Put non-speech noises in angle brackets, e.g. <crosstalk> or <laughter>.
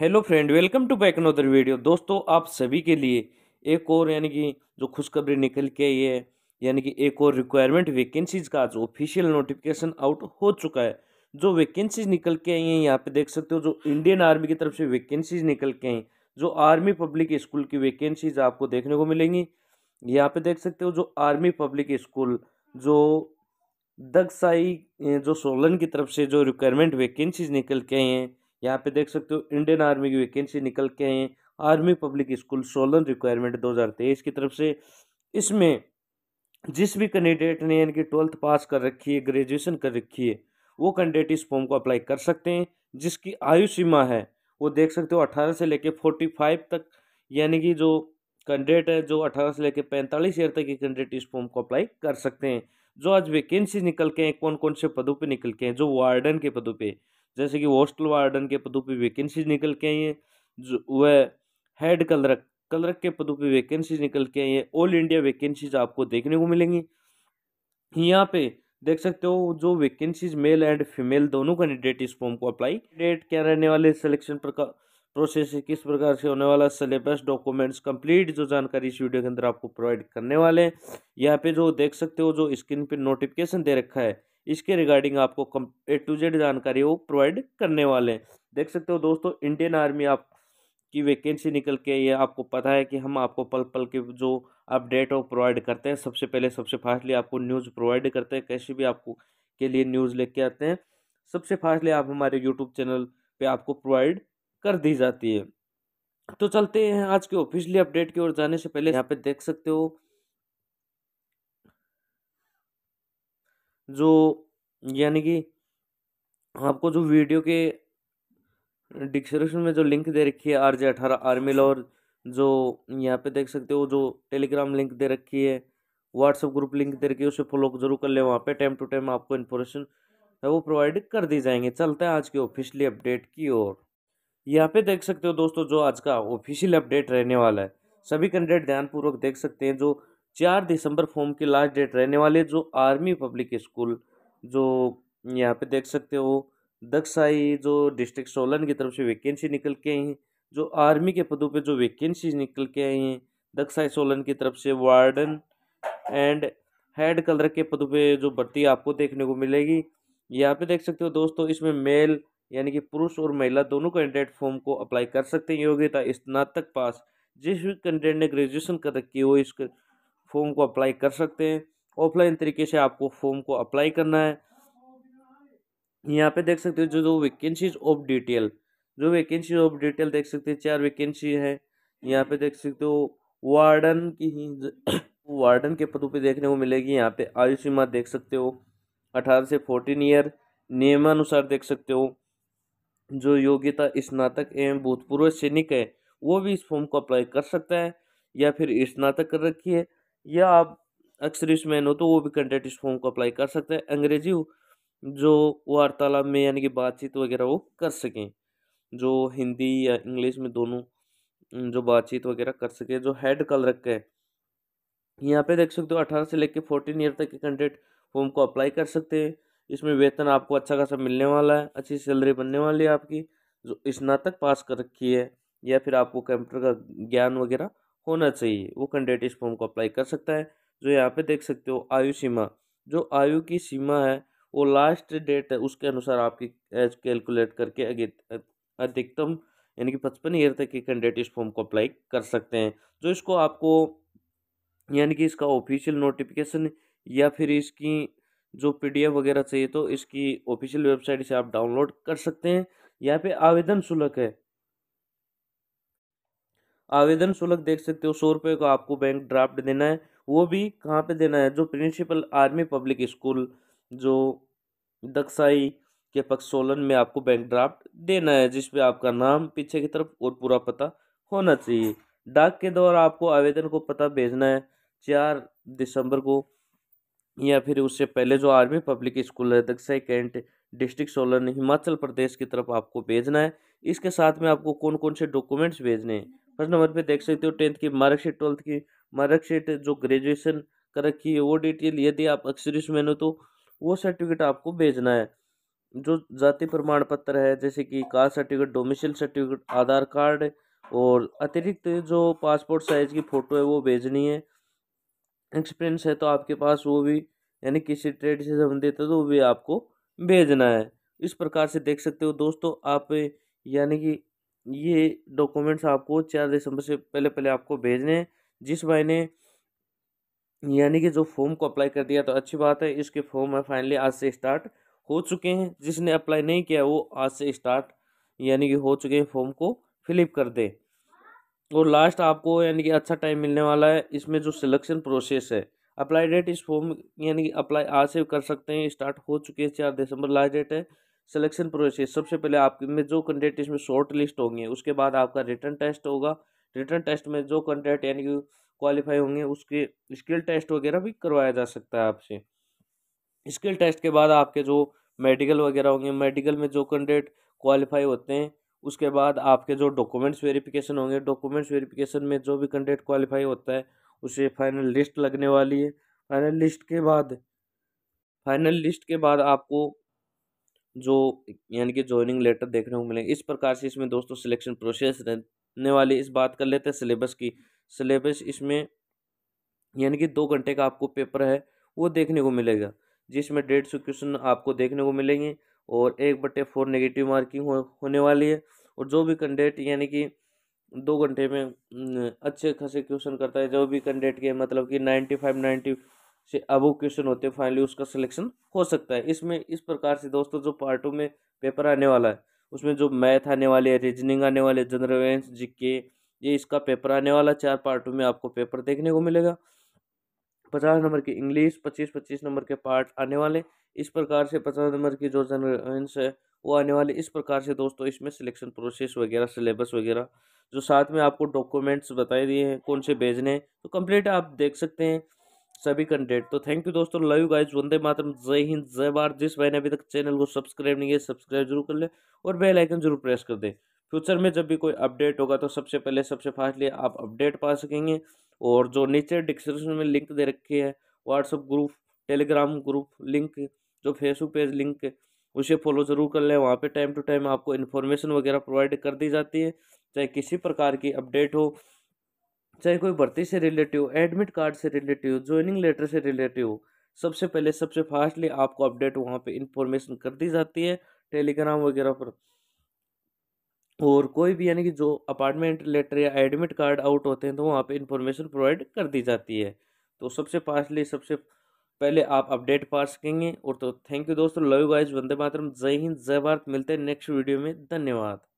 hello friend welcome to back another video दोस्तों आप सभी के लिए एक और यानी कि जो खुशखबरी निकल के आई है यानी कि एक और रिक्वायरमेंट वैकेंसीज़ का जो ऑफिशियल नोटिफिकेशन आउट हो चुका है जो वैकेंसीज निकल के आई हैं यहाँ पे देख सकते हो जो इंडियन आर्मी की तरफ से वैकेंसीज निकल के आई जो आर्मी पब्लिक स्कूल की वैकेंसीज आपको देखने को मिलेंगी यहाँ पर देख सकते हो जो आर्मी पब्लिक स्कूल जो दगसाई जो सोलन की तरफ से जो रिक्वायरमेंट वैकेंसीज निकल के आई हैं यहाँ पे देख सकते हो इंडियन आर्मी की वैकेंसी निकल के हैं army public school Solan requirement 2023 की तरफ से इसमें जिस भी कैंडिडेट ने यानी कि ट्वेल्थ पास कर रखी है ग्रेजुएशन कर रखी है वो कैंडिडेट इस फॉर्म को अप्लाई कर सकते हैं जिसकी आयु सीमा है वो देख सकते हो अठारह से लेकर फोर्टी फाइव तक यानी कि जो कैंडिडेट है जो अठारह से लेकर पैंतालीस ईयर तक के कैंडिडेट इस फॉर्म को अप्लाई कर सकते हैं जो आज वैकेंसी निकल के हैं कौन कौन से पदों पे निकल के हैं जो वार्डन के पदों पे जैसे कि हॉस्टल वार्डन के पदों पर वैकेंसीज निकल के आई हैं जो वह हेड कलरक कलरक के पदों पर वैकेंसीज निकल के आई हैं ऑल इंडिया वैकेंसीज आपको देखने को मिलेंगी यहाँ पे देख सकते हो जो वैकेंसीज मेल एंड फीमेल दोनों कैंडिडेट इस फॉर्म को अप्लाई डेट क्या रहने वाले सिलेक्शन प्रकार प्रोसेस किस प्रकार से होने वाला सिलेबस डॉक्यूमेंट्स कंप्लीट जो जानकारी इस वीडियो के अंदर आपको प्रोवाइड करने वाले हैं यहाँ पे जो देख सकते हो जो स्क्रीन पे नोटिफिकेशन दे रखा है इसके रिगार्डिंग आपको ए टू जेड जानकारी वो प्रोवाइड करने वाले हैं देख सकते हो दोस्तों इंडियन आर्मी आप की वैकेंसी निकल के ये आपको पता है कि हम आपको पल पल के जो अपडेट वो प्रोवाइड करते हैं सबसे पहले सबसे फास्टली आपको न्यूज़ प्रोवाइड करते हैं कैसे भी आपको के लिए न्यूज़ लेके आते हैं सबसे फास्टली आप हमारे यूट्यूब चैनल पे आपको प्रोवाइड कर दी जाती है तो चलते हैं आज के ऑफिशियली अपडेट की ओर जाने से पहले यहाँ पे देख सकते हो जो यानी कि आपको जो वीडियो के डिस्क्रिप्शन में जो लिंक दे रखी है आर जे अठारह आर्मिल और जो यहाँ पे देख सकते हो जो टेलीग्राम लिंक दे रखी है व्हाट्सएप ग्रुप लिंक दे रखी है उसे फॉलो जरूर कर ले वहाँ पे टाइम टू टाइम आपको इन्फॉर्मेशन है वो प्रोवाइड कर दी जाएंगे चलते हैं आज के ऑफिशियली अपडेट की ओर यहाँ पे देख सकते हो दोस्तों जो आज का ऑफिशियल अपडेट रहने वाला है सभी कैंडिडेट ध्यानपूर्वक देख सकते हैं जो चार दिसंबर फॉर्म की लास्ट डेट रहने वाले जो आर्मी पब्लिक स्कूल जो यहाँ पे देख सकते हो दक्षाई जो डिस्ट्रिक्ट सोलन की तरफ से वैकेंसी निकल के आई हैं जो आर्मी के पदों पे जो वैकेंसी निकल के आई हैं दक्षाई सोलन की तरफ से वार्डन एंड हेड कलर के पदों पे जो भर्ती आपको देखने को मिलेगी यहाँ पे देख सकते हो दोस्तों इसमें मेल यानी कि पुरुष और महिला दोनों कैंडिडेट फॉर्म को अप्लाई कर सकते हैं योग्यता स्नातक पास जिस भी कैंडिडेट ने ग्रेजुएशन कर रखी हो इस फॉर्म को अप्लाई कर सकते हैं ऑफलाइन तरीके से आपको फॉर्म को अप्लाई करना है यहाँ पे देख सकते हो जो जो वैकेंसीज ऑफ डिटेल जो वैकेंसीज ऑफ डिटेल देख सकते हैं चार वैकेंसी है यहाँ पे देख सकते हो वार्डन की ही <coughs> वार्डन के पदों पे देखने को मिलेगी यहाँ पे आयु सीमा देख सकते हो अठारह से फोर्टीन ईयर नियमानुसार देख सकते हो जो योग्यता स्नातक एवं भूतपूर्व सैनिक है वो भी इस फॉर्म को अप्लाई कर सकता है या फिर स्नातक कर रखी है या आप एक्सरिशमैन हो तो वो भी कैंडिडेट इस फॉर्म को अप्लाई कर सकते हैं अंग्रेजी हो जो वार्तालाप में यानी कि बातचीत वगैरह वो कर सकें जो हिंदी या इंग्लिश में दोनों जो बातचीत वगैरह कर सके जो हेड कल का है यहाँ पे देख सकते हो अठारह से लेकर फोर्टीन ईयर तक के कैंडिडेट फॉर्म को अप्लाई कर सकते हैं इसमें वेतन आपको अच्छा खासा मिलने वाला है अच्छी सैलरी बनने वाली है आपकी जो स्नातक पास कर रखी है या फिर आपको कंप्यूटर का ज्ञान वगैरह होना चाहिए वो कैंडिडेट इस फॉर्म को अप्लाई कर सकता है जो यहाँ पे देख सकते हो आयु सीमा जो आयु की सीमा है वो लास्ट डेट है उसके अनुसार आपकी एज कैलकुलेट करके अधिकतम यानी कि पचपन ईयर तक के कैंडिडेट इस फॉर्म को अप्लाई कर सकते हैं जो इसको आपको यानी कि इसका ऑफिशियल नोटिफिकेशन या फिर इसकी जो पी वगैरह चाहिए तो इसकी ऑफिशियल वेबसाइट से आप डाउनलोड कर सकते हैं यहाँ पे आवेदन शुल्क है आवेदन शुल्क देख सकते हो सौ रुपये का आपको बैंक ड्राफ्ट देना है वो भी कहाँ पे देना है जो प्रिंसिपल आर्मी पब्लिक स्कूल जो दक्साई के पक्ष सोलन में आपको बैंक ड्राफ्ट देना है जिसपे आपका नाम पीछे की तरफ और पूरा पता होना चाहिए डाक के द्वारा आपको आवेदन को पता भेजना है चार दिसंबर को या फिर उससे पहले जो आर्मी पब्लिक स्कूल है दक्साई कैंट डिस्ट्रिक्ट सोलन हिमाचल प्रदेश की तरफ आपको भेजना है इसके साथ में आपको कौन कौन से डॉक्यूमेंट्स भेजने हैं फर्स्ट नंबर पे देख सकते हो टेंथ की मार्कशीट ट्वेल्थ की मार्कशीट जो ग्रेजुएशन कर रखी है वो डिटेल यदि आप एक्सरीस में हो तो वो सर्टिफिकेट आपको भेजना है जो जाति प्रमाण पत्र है जैसे कि caste certificate domicile certificate Aadhaar card और अतिरिक्त जो पासपोर्ट साइज की फ़ोटो है वो भेजनी है एक्सपीरियंस है तो आपके पास वो भी यानी किसी ट्रेड से संबंधित है तो वो भी आपको भेजना है इस प्रकार से देख सकते हो दोस्तों आप यानी कि ये डॉक्यूमेंट्स आपको चार दिसंबर से पहले पहले आपको भेजने हैं जिस भाई ने यानी कि जो फॉर्म को अप्लाई कर दिया तो अच्छी बात है इसके फॉर्म है फाइनली आज से स्टार्ट हो चुके हैं जिसने अप्लाई नहीं किया वो आज से स्टार्ट यानी कि हो चुके हैं फॉर्म को फिलअप कर दे और लास्ट आपको यानी कि अच्छा टाइम मिलने वाला है इसमें जो सिलेक्शन प्रोसेस है अप्लाई डेट इस फॉर्म यानी कि अप्लाई आज से कर सकते हैं स्टार्ट हो चुके हैं चार दिसंबर लास्ट डेट है सिलेक्शन प्रोसेस सबसे पहले आप में जो कैंडिडेट इसमें शॉर्ट लिस्ट होंगे उसके बाद आपका रिटर्न टेस्ट होगा रिटर्न टेस्ट में जो कैंडिडेट यानी कि क्वालिफाई होंगे उसके स्किल टेस्ट वगैरह भी करवाया जा सकता है आपसे स्किल टेस्ट के बाद आपके जो मेडिकल वगैरह होंगे मेडिकल में जो कैंडिडेट क्वालिफाई होते हैं उसके बाद आपके जो डॉक्यूमेंट्स वेरिफिकेशन होंगे डॉक्यूमेंट्स वेरिफिकेशन में जो भी कैंडिडेट क्वालिफाई होता है उसे फाइनल लिस्ट लगने वाली है फाइनल लिस्ट के बाद फाइनल लिस्ट के बाद आपको जो यानी कि ज्वाइनिंग लेटर देखने को मिलेंगे इस प्रकार से इसमें दोस्तों सिलेक्शन प्रोसेस रहने वाली इस बात कर लेते हैं सिलेबस की सिलेबस इसमें यानी कि दो घंटे का आपको पेपर है वो देखने को मिलेगा जिसमें डेढ़ सौ क्वेश्चन आपको देखने को मिलेंगे और एक बटे फोर नेगेटिव मार्किंग हो, होने वाली है और जो भी कैंडिडेट यानी कि दो घंटे में अच्छे खासे क्वेश्चन करता है जो भी कैंडिडेट के मतलब कि नाइन्टी फाइव नाइन्टी से अब क्वेश्चन होते हैं फाइनली उसका सिलेक्शन हो सकता है इसमें इस प्रकार से दोस्तों जो पार्ट टू में पेपर आने वाला है उसमें जो मैथ आने वाले है रीजनिंग आने वाले जनरल अवेयरेंस जी के ये इसका पेपर आने वाला चार टू में आपको पेपर देखने को मिलेगा पचास नंबर की इंग्लिश पच्चीस पच्चीस नंबर के पार्ट आने वाले इस प्रकार से पचास नंबर की जो जनरल है वो आने वाले इस प्रकार से दोस्तों इसमें सिलेक्शन प्रोसेस वगैरह सिलेबस वगैरह जो साथ में आपको डॉक्यूमेंट्स बताए दिए हैं कौन से भेजने हैं तो कंप्लीट आप देख सकते हैं सभी कंटेंट तो थैंक यू दोस्तों लव यू गाइज वंदे मातरम जय हिंद जय भारत जिस भाई ने अभी तक चैनल को सब्सक्राइब नहीं किया सब्सक्राइब जरूर कर ले और बेल आइकन जरूर प्रेस कर दे फ्यूचर में जब भी कोई अपडेट होगा तो सबसे पहले सबसे फास्टली आप अपडेट पा सकेंगे और जो नीचे डिस्क्रिप्शन में लिंक दे रखे हैं WhatsApp group Telegram group link जो फेसबुक पेज लिंक उसे फॉलो ज़रूर कर लें वहाँ पर टाइम टू टाइम आपको इन्फॉर्मेशन वगैरह प्रोवाइड कर दी जाती है चाहे किसी प्रकार की अपडेट हो चाहे कोई भर्ती से रिलेटिव एडमिट कार्ड से रिलेटिव ज्वाइनिंग लेटर से रिलेटिव सबसे पहले सबसे फास्टली आपको अपडेट वहाँ पे इंफॉर्मेशन कर दी जाती है टेलीग्राम वगैरह पर और कोई भी यानी कि जो अपार्टमेंट लेटर या एडमिट कार्ड आउट होते हैं तो वहाँ पे इंफॉर्मेशन प्रोवाइड कर दी जाती है तो सबसे फास्टली सबसे पहले आप अपडेट पा सकेंगे और तो थैंक यू दोस्तों लव यू गाइज वंदे मातरम जय हिंद जय भारत मिलते हैं नेक्स्ट वीडियो में धन्यवाद